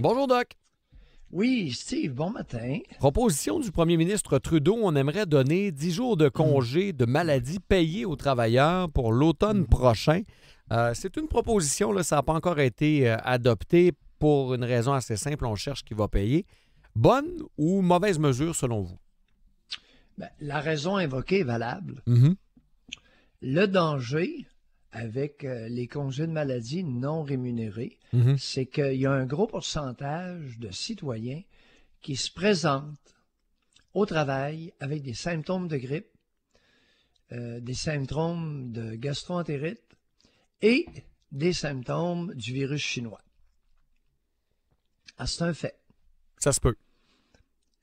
Bonjour, Doc. Oui, Steve, bon matin. Proposition du premier ministre Trudeau, on aimerait donner 10 jours de congé de maladie payés aux travailleurs pour l'automne mhm. prochain. Euh, c'est une proposition, là, ça n'a pas encore été adoptée euh, adopté pour une raison assez simple, on cherche qui va payer. Bonne ou mauvaise mesure selon vous? Ben, la raison invoquée est valable. Mhm. Le danger, avec euh, les congés de maladie non rémunérés, mhm. c'est qu'il y a un gros pourcentage de citoyens qui se présentent au travail avec des symptômes de grippe, euh, des symptômes de gastroentérite et des symptômes du virus chinois. Ah, c'est un fait. Ça se peut.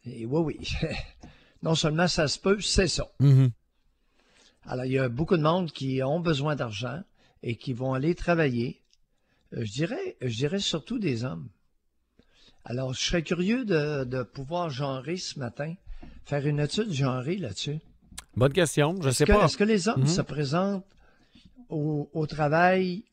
Et oui, oui. non seulement ça se peut, c'est ça. Mhm. Alors, il y a beaucoup de monde qui ont besoin d'argent et qui vont aller travailler. Euh, je dirais, je dirais surtout des hommes. Alors, je serais curieux de, pouvoir genrer ce matin, faire une étude genrée là-dessus. Bonne question, je ne sais pas. Est-ce que les hommes mhm. se présentent au travail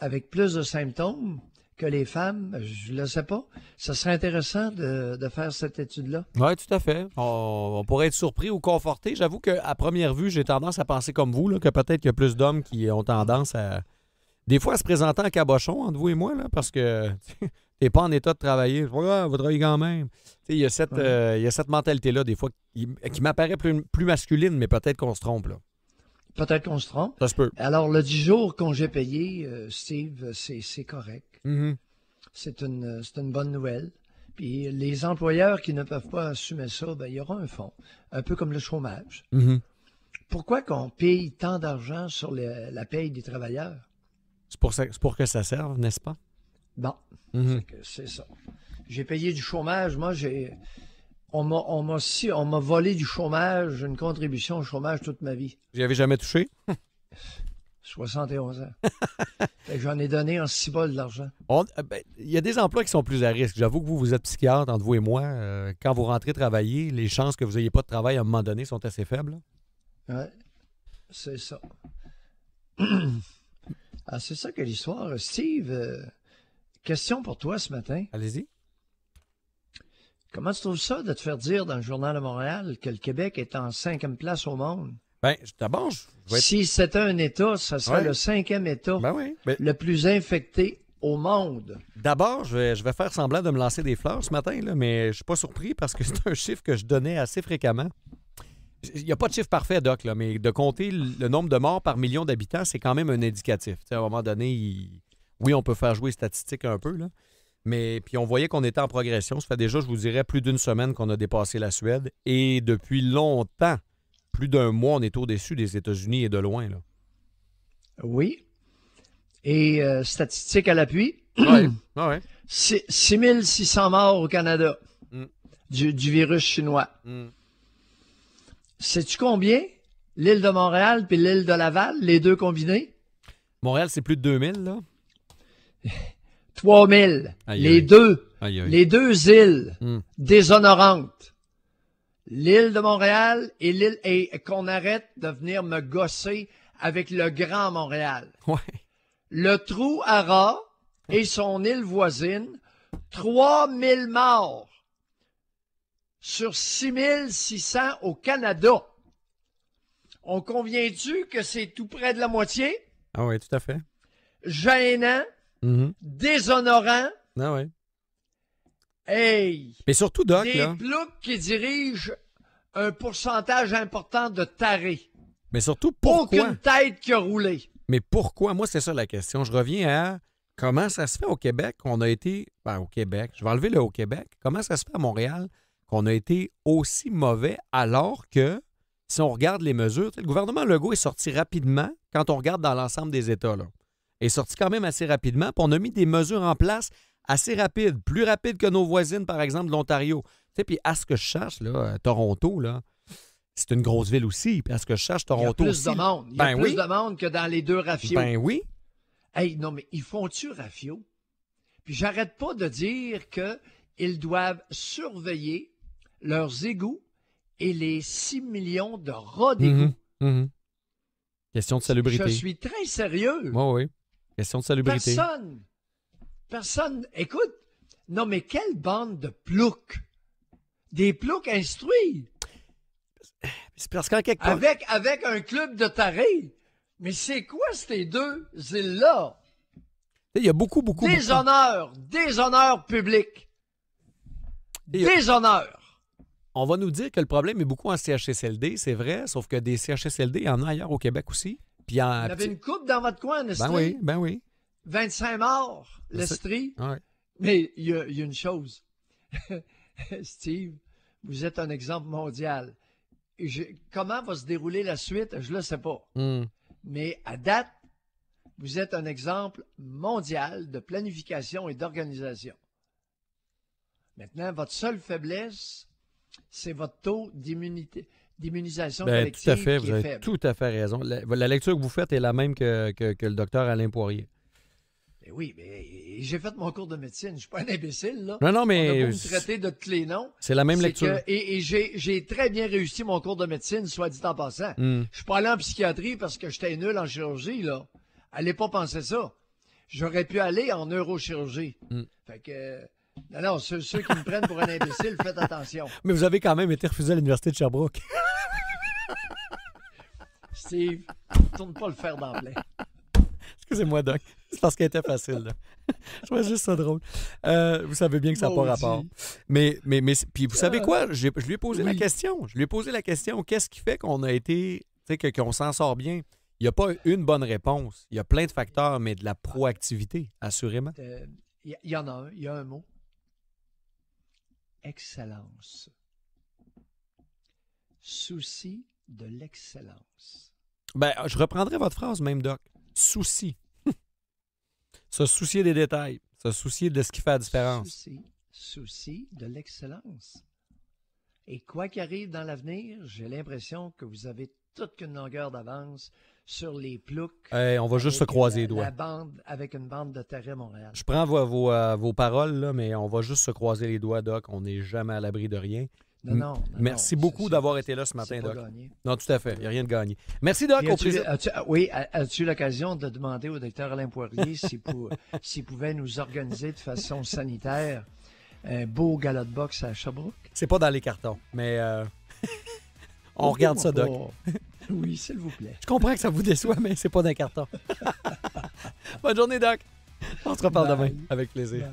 avec plus de symptômes que les femmes, je ne le sais pas. Ce serait intéressant de, faire cette étude-là. Oui, tout à fait. On, pourrait être surpris ou conforté. J'avoue qu'à première vue, j'ai tendance à penser comme vous, là, que peut-être qu'il y a plus d'hommes qui ont tendance à. Des fois, à se présenter en cabochon, entre vous et moi, là, parce que n'es pas en état de travailler. Ah, vous travaillez quand même. Il y a cette, euh, cette mentalité-là, des fois, qui, m'apparaît plus, plus masculine, mais peut-être qu'on se trompe. Là. Peut-être qu'on se trompe. Ça se peut. Alors, le 10 jours j'ai payé, euh, Steve, c'est correct. Mm-hmm. C'est une, bonne nouvelle. Puis les employeurs qui ne peuvent pas assumer ça, ben, il y aura un fonds, un peu comme le chômage. Mm-hmm. Pourquoi qu'on paye tant d'argent sur la paye des travailleurs? C'est pour, ça, pour que ça serve, n'est-ce pas? Bon, mm-hmm. c'est ça. J'ai payé du chômage. Moi, j'ai on m'a, on m'a, on m'a volé du chômage, une contribution au chômage toute ma vie. J'y avais jamais touché? 71 ans. J'en ai donné en six d'argent. de l'argent. Euh, ben, il y a des emplois qui sont plus à risque. J'avoue que vous, vous êtes psychiatre, entre vous et moi. Euh, quand vous rentrez travailler, les chances que vous n'ayez pas de travail à un moment donné sont assez faibles. Oui, c'est ça. Ah, c'est ça que l'histoire. Steve, euh, question pour toi ce matin. Allez-y. Comment tu trouves ça de te faire dire dans le Journal de Montréal que le Québec est en cinquième place au monde? Bien, d'abord, je Si c'était un État, ça serait le cinquième État ben le plus infecté au monde. D'abord, je vais, faire semblant de me lancer des fleurs ce matin, là, mais je suis pas surpris parce que c'est un chiffre que je donnais assez fréquemment. Il n'y a pas de chiffre parfait, Doc, mais de compter le nombre de morts par million d'habitants, c'est quand même un indicatif. à un moment donné, oui, on peut faire jouer statistiques un peu, là, mais puis on voyait qu'on était en progression. Ça fait déjà, je vous dirais, plus d'une semaine qu'on a dépassé la Suède. Et depuis longtemps, plus d'un mois, on est au-dessus des États-Unis et de loin. Oui. Et euh, statistique statistiques à l'appui. Oui. 6600 ah morts au Canada mm. du, virus chinois. Mm. Sais-tu combien? L'île de Montréal puis l'île de Laval, les deux combinés? Montréal, c'est plus de 2000, là. 3000. les deux. les deux îles hmm. déshonorantes. L'île de Montréal et l'île, et qu'on arrête de venir me gosser avec le Grand Montréal. Le trou à et son île voisine, 3000 morts sur 6600 au Canada. On convient-tu que c'est tout près de la moitié? Ah oui, tout à fait. Gênant, Mhm. déshonorant. Ah Hey! Mais surtout, Doc, des blocs qui dirigent un pourcentage important de tarés. Mais surtout, pourquoi? Aucune tête qui a roulé. Mais pourquoi? Moi, c'est ça la question. Je reviens à comment ça se fait au Québec qu'on a été. Ben, au Québec, je vais enlever le au Québec. Comment ça se fait à Montréal qu'on a été aussi mauvais alors que, si on regarde les mesures, le gouvernement Legault est sorti rapidement quand on regarde dans l'ensemble des États. Là est sorti quand même assez rapidement. Puis on a mis des mesures en place assez rapides, plus rapides que nos voisines, par exemple, de l'Ontario. Tu sais, puis à ce que je cherche, là, euh, Toronto, là, c'est une grosse ville aussi. Puis à ce que je cherche, Toronto. Il y a plus de monde. Il y a ben plus de monde que dans les deux raffiaux. Ben oui. Hey, non, mais ils font-tu rafio? Puis j'arrête pas de dire qu'ils doivent surveiller leurs égouts et les 6 millions de rats d'égouts. Mhm, mhm. Question de salubrité. Je suis très sérieux. oui, oui. Question de salubrité. Personne. Personne. Écoute, non, mais quelle bande de ploucs. Des ploucs instruits. C'est parce qu'en quelque part... Avec, un club de tarés. Mais c'est quoi ces deux îles-là? Il y a beaucoup, beaucoup. Déshonneur, des déshonneur public. déshonneur. On va nous dire que le problème est beaucoup en CHSLD, c'est vrai, sauf que des CHSLD, il y en a ailleurs au Québec aussi. Vous avez Il une coupe dans votre coin, l'Estrie. Ben oui, ben oui. 25 morts, l'Estrie. Mais il y, a, une chose. Steve, vous êtes un exemple mondial. comment va se dérouler la suite, je ne le sais pas. Hmm. Mais à date, vous êtes un exemple mondial de planification et d'organisation. Maintenant, votre seule faiblesse, c'est votre taux d'immunité d'immunisation collective. Ben, tout à fait, vous avez tout à fait raison. La, lecture que vous faites est la même que, le docteur Alain Poirier. Ben oui, mais j'ai fait mon cours de médecine. Je suis pas un imbécile, là. Non, non, mais. On de tous les noms. C'est la même lecture. et, j'ai très bien réussi mon cours de médecine, soit dit en passant. Hmm. Je suis pas allé en psychiatrie parce que j'étais nul en chirurgie, là. Allez pas penser ça. J'aurais pu aller en neurochirurgie. Hmm. Fait que. Non, ceux qui me prennent pour un imbécile, faites attention. Mais vous avez quand même été refusé à l'Université de Sherbrooke. pas le faire d'emblée. Excusez-moi, Doc. C'est parce qu'elle était facile. Je vois juste ça drôle. Euh, vous savez bien que ça n'a pas rapport. Mais, mais, mais puis vous savez euh, quoi? Je, lui ai posé la question. Je lui ai posé la question. Qu'est-ce qui fait qu'on a été, qu'on s'en sort bien? Il n'y a pas une bonne réponse. Il y a plein de facteurs, mais de la proactivité, assurément. Euh, il y, en a un. Il y a un mot. Excellence. Souci de l'excellence. Ben, je reprendrai votre phrase même, Doc. Souci. se soucier des détails, se soucier de ce qui fait la différence. Souci, souci de l'excellence. Et quoi qu'arrive dans l'avenir, j'ai l'impression que vous avez toute une longueur d'avance sur les ploucs. on va juste se croiser les doigts. bande, avec une bande de terrain Montréal. Je prends vos, euh, vos, paroles, là, mais on va juste se croiser les doigts, Doc. On n'est jamais à l'abri de rien. Non, non, Merci beaucoup d'avoir été là ce matin, Doc. Gagné. Non, tout à fait. Il n'y a rien de gagné. Merci, Doc. Ah, oui, as-tu l'occasion de demander au docteur Alain Poirier s'il pouvait nous organiser de façon sanitaire un beau galop de boxe à Sherbrooke? C'est pas dans les cartons, mais euh, on regarde ça, Doc. Oui, s'il vous plaît. Je comprends que ça vous déçoit, mais c'est pas dans les cartons. Bonne journée, Doc. On se reparle demain. Avec plaisir.